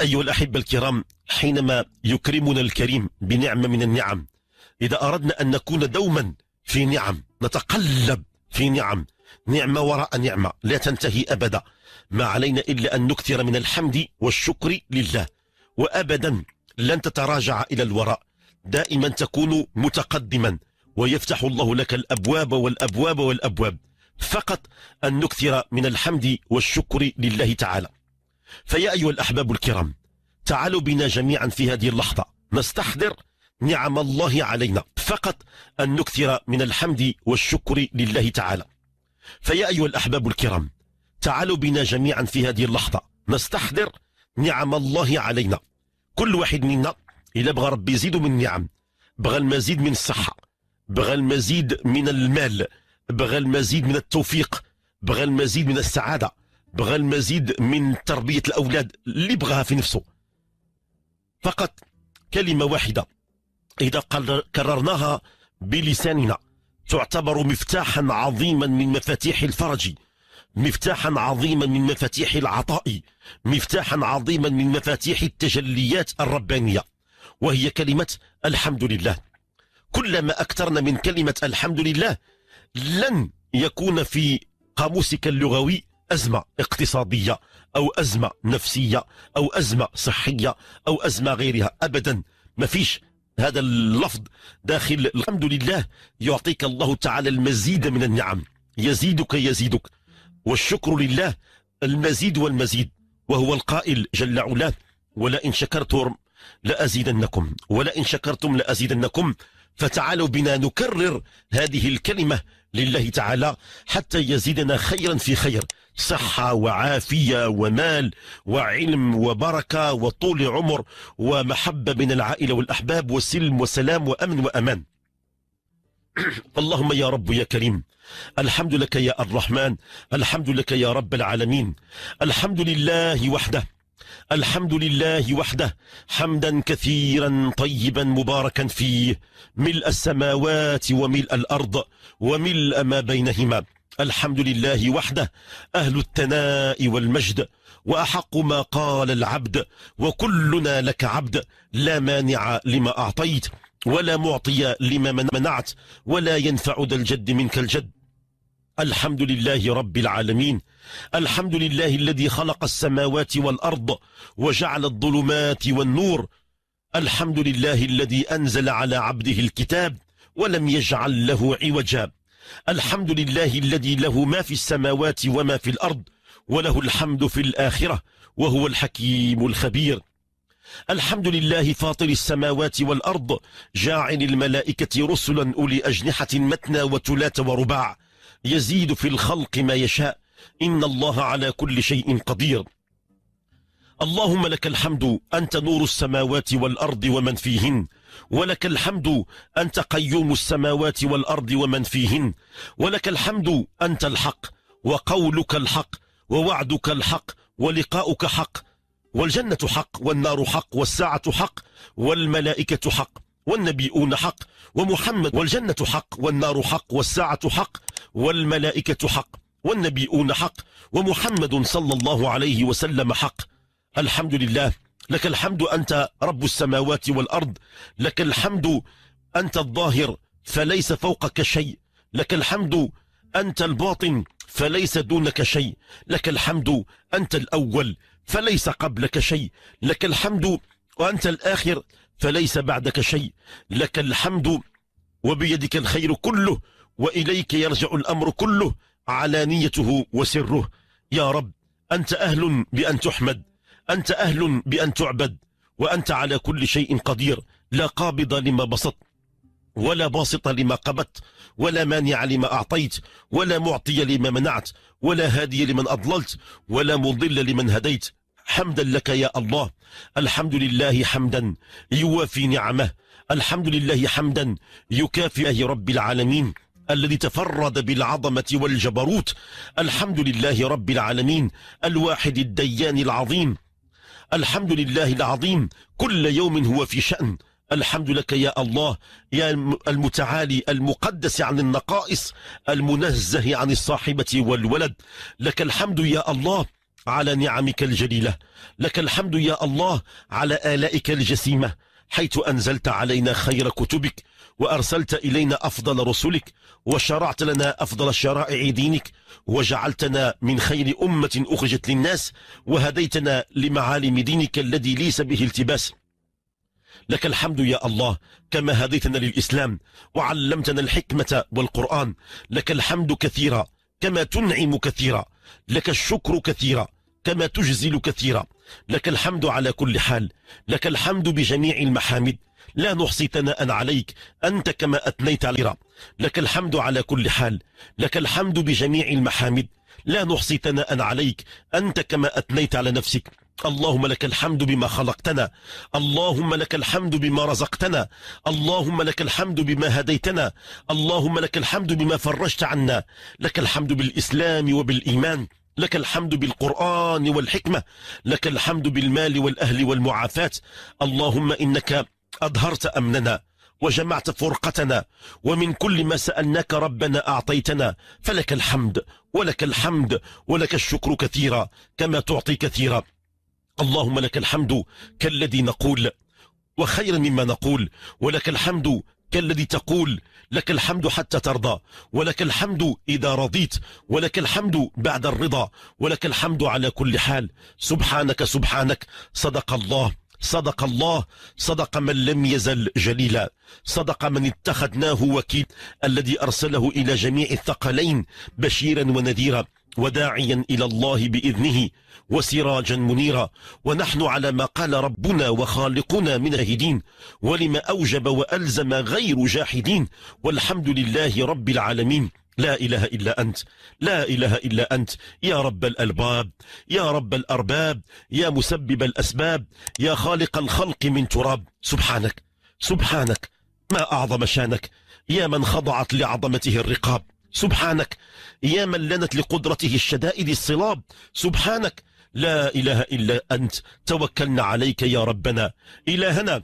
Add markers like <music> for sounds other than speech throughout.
أيها الأحبة الكرام حينما يكرمنا الكريم بنعمة من النعم إذا أردنا أن نكون دوما في نعم نتقلب في نعم نعمة وراء نعمة لا تنتهي أبدا ما علينا إلا أن نكثر من الحمد والشكر لله وأبدا لن تتراجع إلى الوراء دائما تكون متقدما ويفتح الله لك الأبواب والأبواب والأبواب فقط أن نكثر من الحمد والشكر لله تعالى فيا أيها الأحباب الكرام تعالوا بنا جميعا في هذه اللحظة نستحضر نعم الله علينا فقط أن نكثر من الحمد والشكر لله تعالى فيا أيها الأحباب الكرام تعالوا بنا جميعا في هذه اللحظة نستحضر نعم الله علينا كل واحد منا إذا بغى ربي يزيد من نعم بغى المزيد من الصحة بغى المزيد من المال بغى المزيد من التوفيق بغى المزيد من السعادة بغى المزيد من تربية الأولاد اللي بغاها في نفسه فقط كلمة واحدة إذا كررناها بلساننا تعتبر مفتاحا عظيما من مفاتيح الفرج مفتاحا عظيما من مفاتيح العطاء مفتاحا عظيما من مفاتيح التجليات الربانية وهي كلمة الحمد لله كلما أكثرنا من كلمة الحمد لله لن يكون في قاموسك اللغوي أزمة اقتصادية أو أزمة نفسية أو أزمة صحية أو أزمة غيرها أبدا ما فيش هذا اللفظ داخل الحمد لله يعطيك الله تعالى المزيد من النعم يزيدك يزيدك والشكر لله المزيد والمزيد وهو القائل جل علاه ولئن شكرتم لأزيدنكم ولئن شكرتم لأزيدنكم فتعالوا بنا نكرر هذه الكلمة لله تعالى حتى يزيدنا خيرا في خير صحة وعافية ومال وعلم وبركة وطول عمر ومحبة من العائلة والأحباب وسلم وسلام وأمن وأمان <clears throat> اللهم يا رب يا كريم الحمد لك يا الرحمن الحمد لك يا رب العالمين الحمد لله وحده الحمد لله وحده حمدا كثيرا طيبا مباركا فيه ملء السماوات وملء الأرض وملء ما بينهما الحمد لله وحده أهل الثناء والمجد وأحق ما قال العبد وكلنا لك عبد لا مانع لما أعطيت ولا معطي لما منعت ولا ينفع ذا الجد منك الجد الحمد لله رب العالمين الحمد لله الذي خلق السماوات والأرض وجعل الظلمات والنور الحمد لله الذي أنزل على عبده الكتاب ولم يجعل له عوجا الحمد لله الذي له ما في السماوات وما في الأرض وله الحمد في الآخرة وهو الحكيم الخبير الحمد لله فاطر السماوات والأرض جاعل الملائكة رسلا أولي أجنحة متنى وتلات ورباع يزيد في الخلق ما يشاء إن الله على كل شيء قدير اللهم لك الحمد أنت نور السماوات والأرض ومن فيهن ولك الحمد أنت قيوم السماوات والأرض ومن فيهن ولك الحمد أنت الحق وقولك الحق ووعدك الحق ولقاؤك حق والجنة حق والنار حق والساعة حق والملائكة حق والنبيون حق ومحمد والجنة حق والنار حق والساعة حق والملائكة حق والنبيون حق ومحمد صلى الله عليه وسلم حق الحمد لله لك الحمد أنت رب السماوات والأرض لك الحمد أنت الظاهر فليس فوقك شيء لك الحمد أنت الباطن فليس دونك شيء لك الحمد أنت الأول فليس قبلك شيء لك الحمد وأنت الآخر فليس بعدك شيء لك الحمد وبيدك الخير كله وإليك يرجع الأمر كله علانيته وسره يا رب أنت أهل بأن تحمد أنت أهل بأن تعبد وأنت على كل شيء قدير لا قابض لما بسطت ولا باسط لما قبضت ولا مانع لما أعطيت ولا معطي لما منعت ولا هادي لمن أضللت ولا مضل لمن هديت حمدا لك يا الله الحمد لله حمدا يوافي نعمه الحمد لله حمدا يكافئه رب العالمين الذي تفرد بالعظمة والجبروت الحمد لله رب العالمين الواحد الديان العظيم الحمد لله العظيم كل يوم هو في شأن الحمد لك يا الله يا المتعالي المقدس عن النقائص المنزه عن الصاحبة والولد لك الحمد يا الله على نعمك الجليلة لك الحمد يا الله على آلائك الجسيمة حيث أنزلت علينا خير كتبك وأرسلت إلينا أفضل رسلك وشرعت لنا أفضل شرائع دينك وجعلتنا من خير أمة أخرجت للناس وهديتنا لمعالم دينك الذي ليس به التباس لك الحمد يا الله كما هديتنا للإسلام وعلمتنا الحكمة والقرآن لك الحمد كثيرا كما تنعم كثيرا لك الشكر كثيرا كما تجزل كثيرا لك الحمد على كل حال لك الحمد بجميع المحامد لا نحصي ثناء عليك أنت كما أثنيت على لك الحمد على كل حال لك الحمد بجميع المحامد لا نحصي ثناء عليك أنت كما أثنيت على نفسك اللهم لك الحمد بما خلقتنا اللهم لك الحمد بما رزقتنا اللهم لك الحمد بما هديتنا اللهم لك الحمد بما فرجت عنا لك الحمد بالإسلام وبالإيمان لك الحمد بالقرآن والحكمة لك الحمد بالمال والأهل والمعافاة اللهم إنك أظهرت أمننا وجمعت فرقتنا ومن كل ما سألناك ربنا أعطيتنا فلك الحمد ولك الحمد ولك الشكر كثيرا كما تعطي كثيرا اللهم لك الحمد كالذي نقول وخيرا مما نقول ولك الحمد كالذي تقول لك الحمد حتى ترضى ولك الحمد إذا رضيت ولك الحمد بعد الرضا ولك الحمد على كل حال سبحانك سبحانك صدق الله صدق الله صدق من لم يزل جليلا صدق من اتخذناه وكيل الذي أرسله إلى جميع الثقلين بشيرا ونذيرا وداعيا إلى الله بإذنه وسراجا منيرا ونحن على ما قال ربنا وخالقنا من جاهدين ولما أوجب وألزم غير جاحدين والحمد لله رب العالمين لا إله إلا أنت لا إله إلا أنت يا رب الألباب يا رب الأرباب يا مسبب الأسباب يا خالق الخلق من تراب سبحانك سبحانك ما أعظم شانك يا من خضعت لعظمته الرقاب سبحانك يا من لنت لقدرته الشدائد الصلاب سبحانك لا إله إلا أنت توكلنا عليك يا ربنا إلهنا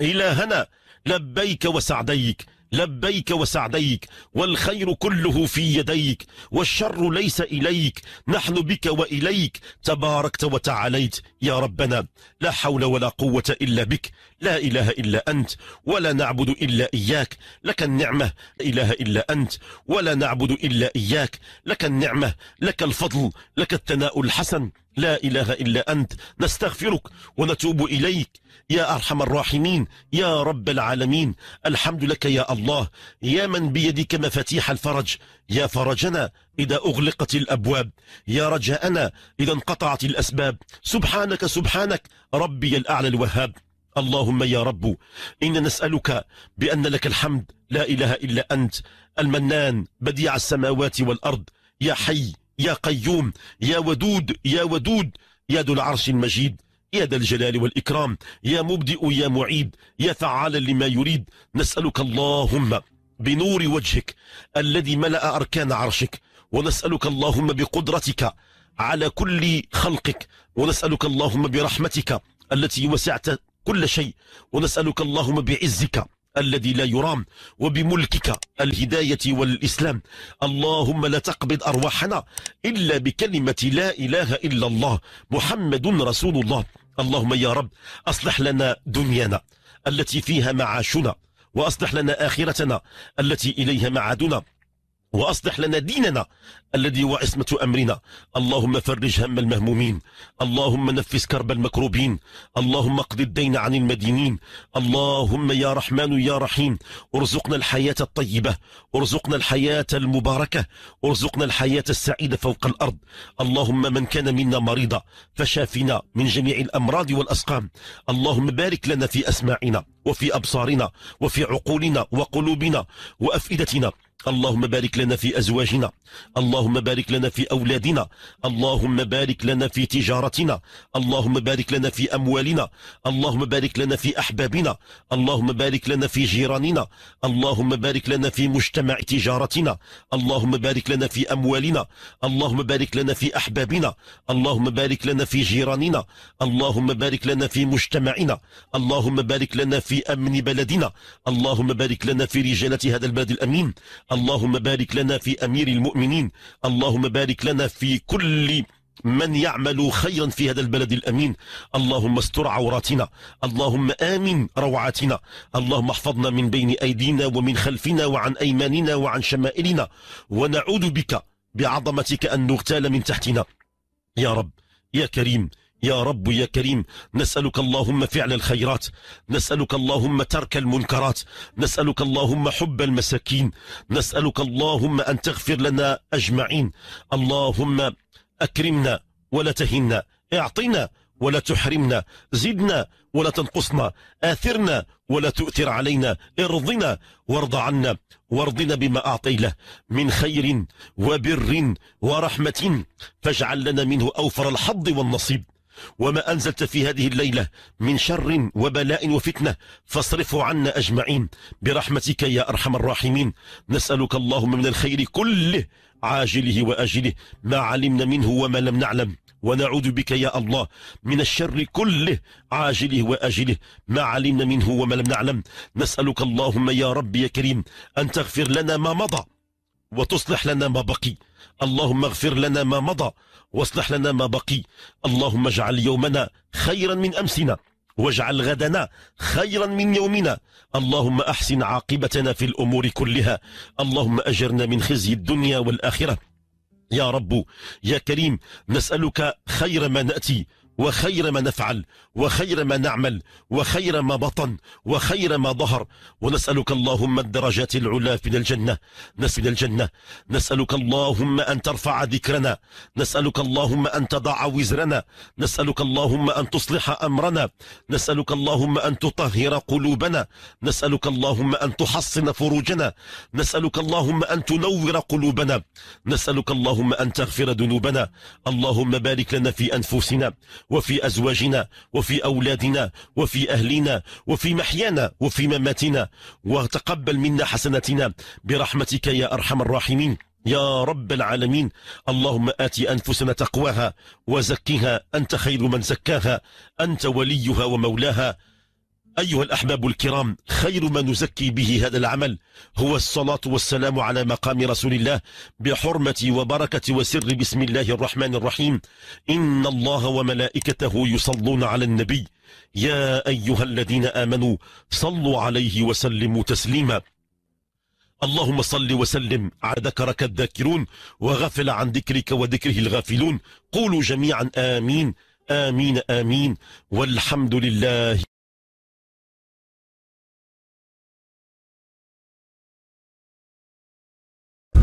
إلهنا لبيك وسعديك لبيك وسعديك والخير كله في يديك والشر ليس إليك نحن بك وإليك تباركت وتعاليت يا ربنا لا حول ولا قوة إلا بك لا إله إلا أنت ولا نعبد إلا إياك لك النعمة إله إلا أنت ولا نعبد إلا إياك لك النعمة لك الفضل لك الثناء الحسن لا إله إلا أنت نستغفرك ونتوب إليك يا أرحم الراحمين يا رب العالمين الحمد لك يا الله يا من بيدك مفاتيح الفرج يا فرجنا إذا أغلقت الأبواب يا رجاءنا إذا انقطعت الأسباب سبحانك سبحانك ربي الأعلى الوهاب اللهم يا رب إن نسألك بأن لك الحمد لا إله إلا أنت المنان بديع السماوات والأرض يا حي يا قيوم يا ودود يا ودود يا ذو العرش المجيد يا ذا الجلال والإكرام يا مبدئ يا معيد يا فعالا لما يريد نسألك اللهم بنور وجهك الذي ملأ أركان عرشك ونسألك اللهم بقدرتك على كل خلقك ونسألك اللهم برحمتك التي وسعت كل شيء ونسألك اللهم بعزك الذي لا يرام وبملكك الهداية والإسلام اللهم لا تقبض أرواحنا إلا بكلمة لا إله إلا الله محمد رسول الله اللهم يا رب أصلح لنا دنيانا التي فيها معاشنا وأصلح لنا آخرتنا التي إليها معادنا وأصلح لنا ديننا الذي هو عصمة أمرنا اللهم فرج هم المهمومين اللهم نفس كرب المكروبين اللهم اقض الدين عن المدينين اللهم يا رحمن يا رحيم ارزقنا الحياة الطيبة ارزقنا الحياة المباركة ارزقنا الحياة السعيدة فوق الأرض اللهم من كان منا مريضا فشافنا من جميع الأمراض والأسقام اللهم بارك لنا في أسماعنا وفي أبصارنا وفي عقولنا وقلوبنا وأفئدتنا اللهم بارك لنا في أزواجنا اللهم بارك لنا في أولادنا اللهم بارك لنا في تجارتنا اللهم بارك لنا في أموالنا اللهم بارك لنا في أحبابنا اللهم بارك لنا في جيراننا اللهم بارك لنا في مجتمع تجارتنا اللهم بارك لنا في أموالنا اللهم بارك لنا في أحبابنا اللهم بارك لنا في جيراننا اللهم بارك لنا في مجتمعنا اللهم بارك لنا في أمن بلدنا اللهم بارك لنا في رجالة هذا البلد الأمين اللهم بارك لنا في أمير المؤمنين اللهم بارك لنا في كل من يعمل خيرا في هذا البلد الأمين اللهم استر عوراتنا اللهم آمن روعاتنا اللهم احفظنا من بين أيدينا ومن خلفنا وعن أيماننا وعن شمائلنا ونعوذ بك بعظمتك أن نغتال من تحتنا يا رب يا كريم يا رب يا كريم نسألك اللهم فعل الخيرات نسألك اللهم ترك المنكرات نسألك اللهم حب المساكين نسألك اللهم أن تغفر لنا أجمعين اللهم أكرمنا ولا تهنا اعطنا ولا تحرمنا زدنا ولا تنقصنا آثرنا ولا تؤثر علينا ارضنا وارض عنا وارضنا بما أعطينا من خير وبر ورحمة فاجعل لنا منه أوفر الحظ والنصيب وما أنزلت في هذه الليلة من شر وبلاء وفتنة فاصرفه عنا أجمعين برحمتك يا أرحم الراحمين نسألك اللهم من الخير كله عاجله وآجله ما علمنا منه وما لم نعلم ونعوذ بك يا الله من الشر كله عاجله وآجله ما علمنا منه وما لم نعلم نسألك اللهم يا رب يا كريم أن تغفر لنا ما مضى وتصلح لنا ما بقي اللهم اغفر لنا ما مضى واصلح لنا ما بقي اللهم اجعل يومنا خيرا من أمسنا واجعل غدنا خيرا من يومنا اللهم أحسن عاقبتنا في الأمور كلها اللهم أجرنا من خزي الدنيا والآخرة يا رب يا كريم نسألك خير ما نأتي وخير ما نفعل وخير ما نعمل وخير ما بطن وخير ما ظهر ونسألك اللهم الدرجات العلا من الجنة نسأل الجنة نسألك اللهم أن ترفع ذكرنا نسألك اللهم أن تضع وزرنا نسألك اللهم أن تصلح أمرنا نسألك اللهم أن تطهر قلوبنا نسألك اللهم أن تحصن فروجنا نسألك اللهم أن تنور قلوبنا نسألك اللهم أن تغفر ذنوبنا اللهم بارك لنا في أنفسنا وفي أزواجنا وفي أولادنا وفي أهلنا وفي محيانا وفي مماتنا وتقبل منا حسناتنا برحمتك يا أرحم الراحمين يا رب العالمين اللهم آت أنفسنا تقواها وزكها أنت خير من زكاها أنت وليها ومولاها أيها الأحباب الكرام خير ما نزكي به هذا العمل هو الصلاة والسلام على مقام رسول الله بحرمة وبركة وسر بسم الله الرحمن الرحيم إن الله وملائكته يصلون على النبي يا أيها الذين آمنوا صلوا عليه وسلموا تسليما اللهم صل وسلم على ذكرك الذاكرون وغفل عن ذكرك وذكره الغافلون قولوا جميعا آمين آمين آمين والحمد لله